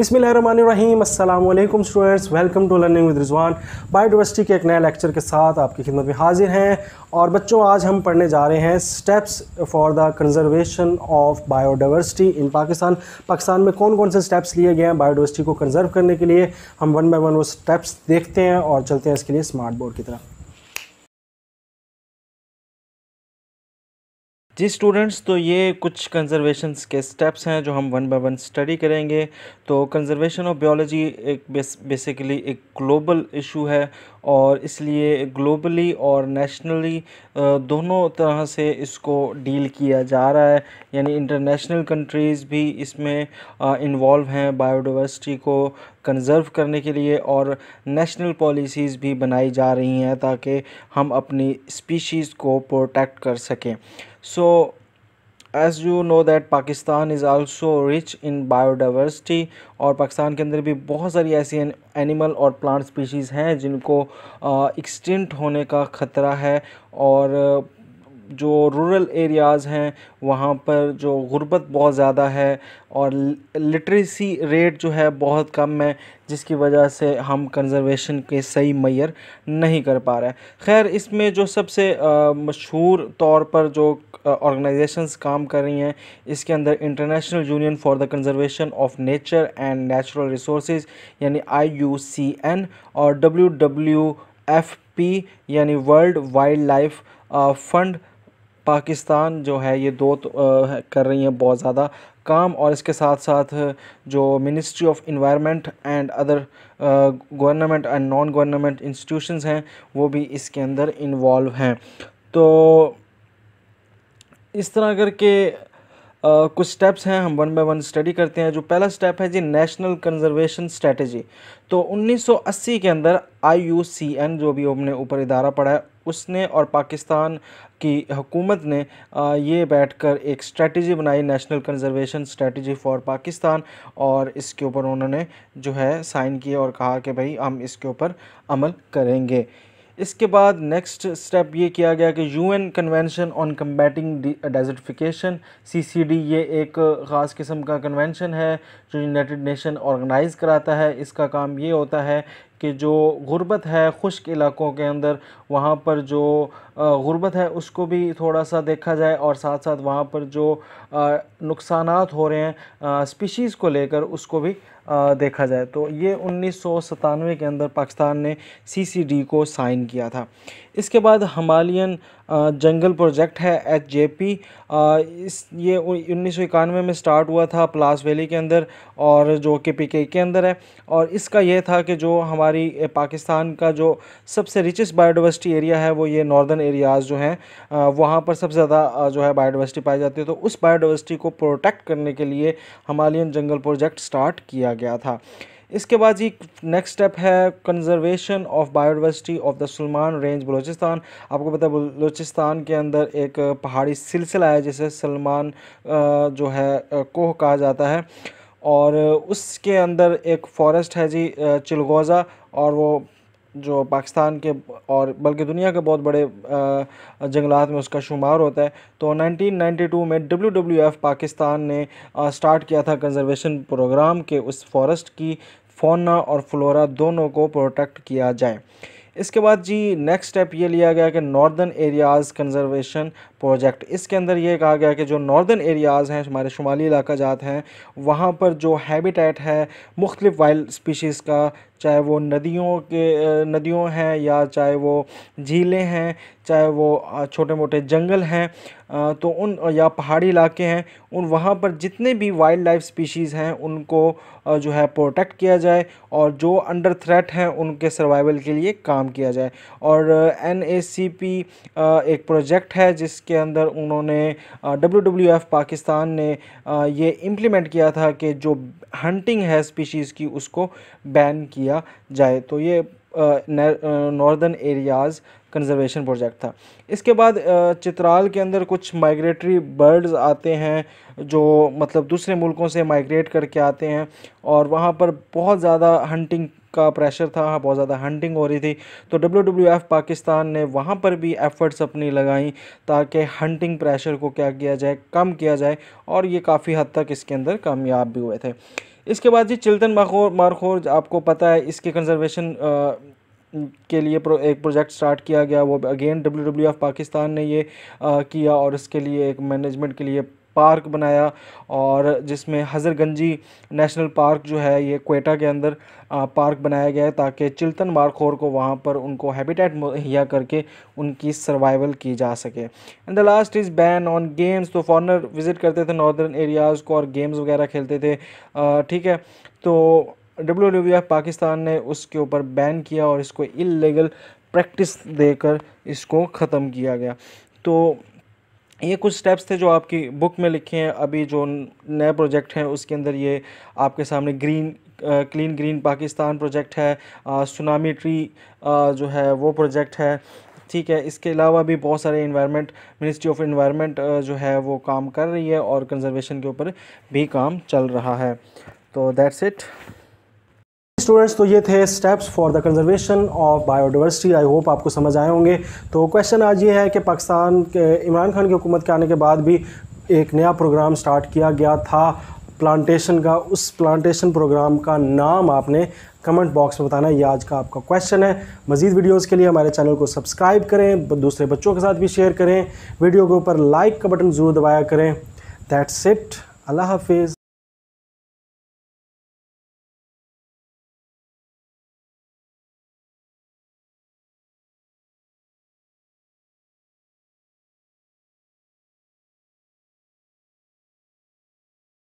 बिसमीम अल्लाम students welcome to learning with Rizwan biodiversity के एक नए लेक्चर के साथ आपकी खिदमत में हाजिर हैं और बच्चों आज हम पढ़ने जा रहे हैं steps for the conservation of biodiversity in Pakistan Pakistan में कौन कौन से स्टेप्स लिए गए हैं बायोडावर्सिटी को कंजर्व करने के लिए हम वन बाई वन वो स्टेप्स देखते हैं और चलते हैं इसके लिए स्मार्ट बोर्ड की तरफ जी स्टूडेंट्स तो ये कुछ कंजर्वेशन के स्टेप्स हैं जो हम वन बाय वन स्टडी करेंगे तो कंजर्वेशन ऑफ बायोलॉजी एक बेसिकली एक ग्लोबल इशू है और इसलिए ग्लोबली और नेशनली दोनों तरह से इसको डील किया जा रहा है यानी इंटरनेशनल कंट्रीज़ भी इसमें इन्वॉल्व हैं बायोडावर्सिटी को कंज़र्व करने के लिए और नेशनल पॉलिसीज़ भी बनाई जा रही हैं ताकि हम अपनी स्पीशीज़ को प्रोटेक्ट कर सकें so as you know that Pakistan is also rich in biodiversity और पाकिस्तान के अंदर भी बहुत सारी ऐसी एनिमल और प्लांट स्पीशीज़ हैं जिनको एक्सटिंट होने का ख़तरा है और जो रूरल एरियाज़ हैं वहाँ पर जो गुर्बत बहुत ज़्यादा है और लिटरेसी रेट जो है बहुत कम है जिसकी वजह से हम कंज़र्वेशन के सही मैयर नहीं कर पा रहे खैर इसमें जो सबसे मशहूर तौर पर जो ऑर्गेनाइजेशंस काम कर रही हैं इसके अंदर international union for the conservation of nature and natural resource यानी आई और डब्ल्यू एफ पी यानी world wildlife fund Pakistan जो है ये दो तो, आ, कर रही हैं बहुत ज़्यादा काम और इसके साथ साथ जो ministry of environment and other government and non government institutions हैं वो भी इसके अंदर इन्वॉल्व हैं तो इस तरह करके Uh, कुछ स्टेप्स हैं हम वन बाय वन स्टडी करते हैं जो पहला स्टेप है जी नेशनल कंजर्वेशन स्ट्रेटजी तो 1980 के अंदर आई जो भी हमने ऊपर इदारा पढ़ा है उसने और पाकिस्तान की हुकूमत ने ये बैठकर एक स्ट्रेटजी बनाई national conservation strategy for Pakistan और इसके ऊपर उन्होंने जो है साइन किया और कहा कि भाई हम इसके ऊपर अमल करेंगे इसके बाद नेक्स्ट स्टेप ये किया गया कि UN convention on combating desertification CCD ये एक ख़ास किस्म का कन्वेंशन है जो यूनाइटेड नेशन ऑर्गेनाइज़ कराता है इसका काम ये होता है कि जो गुर्बत है खुश्क इलाकों के अंदर वहाँ पर जो गुर्बत है उसको भी थोड़ा सा देखा जाए और साथ साथ वहाँ पर जो नुकसान हो रहे हैं स्पीशीज़ को लेकर उसको भी देखा जाए तो ये उन्नीस के अंदर पाकिस्तान ने सी को साइन किया था इसके बाद हमालियन जंगल प्रोजेक्ट है एच जे पी इस ये उन्नीस सौ इक्यानवे में स्टार्ट हुआ था प्लास वैली के अंदर और जो के पी के अंदर है और इसका यह था कि जो हमारी पाकिस्तान का जो सबसे रिचेस्ट बायोडावर्सिटी एरिया है वो ये नॉर्दर्न एरियाज़ जो हैं वहाँ पर सबसे ज़्यादा जो है बायोडावर्सिटी पाई जाती है तो उस बायोडावर्सिटी को प्रोटेक्ट करने के लिए हमालियन जंगल प्रोजेक्ट स्टार्ट किया गया था इसके बाद जी नेक्स्ट स्टेप है conservation of biodiversity of the Salman range Balochistan आपको पता है बलोचिस्तान के अंदर एक पहाड़ी सिलसिला है जिसे सलमान जो है कोह कहा जाता है और उसके अंदर एक फॉरेस्ट है जी चिलगोज़ा और वो जो पाकिस्तान के और बल्कि दुनिया के बहुत बड़े जंगलात में उसका शुमार होता है तो 1992 में डब्ल्यू पाकिस्तान ने स्टार्ट किया था कंजर्वेशन प्रोग्राम के उस फॉरेस्ट की फोना और फ्लोरा दोनों को प्रोटेक्ट किया जाए इसके बाद जी नेक्स्ट स्टेप ये लिया गया कि नॉर्दर्न एरियाज़ कंजर्वेशन प्रोजेक्ट इसके अंदर ये कहा गया कि जो नॉर्दर्न एरियाज़ हैं हमारे शुमाली इलाका जात हैं वहाँ पर जो हैबिटेट है मुख्तलिफ वाइल्ड स्पीशीज़ का चाहे वो नदियों के नदियों हैं या चाहे वो झीलें हैं चाहे वो छोटे मोटे जंगल हैं तो उन या पहाड़ी इलाके हैं उन वहाँ पर जितने भी वाइल्ड लाइफ स्पीशीज़ हैं उनको जो है प्रोटेक्ट किया जाए और जो अंडर थ्रेट हैं उनके सर्वाइवल के लिए काम किया जाए और एन एक प्रोजेक्ट है जिस जिसके अंदर उन्होंने डब्ल्यू डब्ल्यू एफ पाकिस्तान ने ये इम्प्लीमेंट किया था कि जो हंटिंग है स्पीशीज़ की उसको बैन किया जाए तो ये नॉर्दर्न एरियाज़ कंजर्वेशन प्रोजेक्ट था इसके बाद चित्राल के अंदर कुछ माइग्रेटरी बर्ड्स आते हैं जो मतलब दूसरे मुल्कों से माइग्रेट करके आते हैं और वहाँ पर बहुत ज़्यादा हंटिंग का प्रेशर था हाँ, बहुत ज़्यादा हंटिंग हो रही थी तो डब्ल्यू पाकिस्तान ने वहाँ पर भी एफ़र्ट्स अपनी लगाई ताकि हंटिंग प्रेशर को क्या किया जाए कम किया जाए और ये काफ़ी हद तक इसके अंदर कामयाब भी हुए थे इसके बाद जी चिल्तन माखोर मारखोर आपको पता है इसके कंजर्वेशन के लिए प्रो, एक प्रोजेक्ट स्टार्ट किया गया वो अगेन डब्ल्यू पाकिस्तान ने ये आ, किया और इसके लिए एक मैनेजमेंट के लिए पार्क बनाया और जिसमें हज़रगंजी नेशनल पार्क जो है ये कोयटा के अंदर पार्क बनाया गया है ताकि चिल्तन बारखोर को वहाँ पर उनको हैबिटेट मुहैया करके उनकी सर्वाइवल की जा सके and the last is ban on games तो फॉरनर विज़िट करते थे नॉर्दर्न एरियाज़ को और गेम्स वगैरह खेलते थे ठीक है तो डब्ल्यू डब्ल्यू एफ पाकिस्तान ने उसके ऊपर बैन किया और इसको इलीगल प्रैक्टिस देकर इसको ख़त्म किया गया तो ये कुछ स्टेप्स थे जो आपकी बुक में लिखे हैं अभी जो नए प्रोजेक्ट हैं उसके अंदर ये आपके सामने green clean green Pakistan project है सुनामी ट्री आ, जो है वो प्रोजेक्ट है ठीक है इसके अलावा भी बहुत सारे इन्वायरमेंट मिनिस्ट्री ऑफ इन्वायरमेंट जो है वो काम कर रही है और कंजर्वेशन के ऊपर भी काम चल रहा है तो दैट्स इट स्टूडेंट्स तो ये थे steps for the conservation of biodiversity I hope आपको समझ आए होंगे तो क्वेश्चन आज ये है कि पाकिस्तान के इमरान खान की हुकूमत के आने के बाद भी एक नया प्रोग्राम स्टार्ट किया गया था प्लांटेशन का उस प्लांटेशन प्रोग्राम का नाम आपने कमेंट बॉक्स में बताना ये आज का आपका क्वेश्चन है मजीद वीडियोस के लिए हमारे चैनल को सब्सक्राइब करें दूसरे बच्चों के साथ भी शेयर करें वीडियो के ऊपर लाइक का बटन ज़रूर दबाया करें दैट्स इट अल्लाह हाफिज़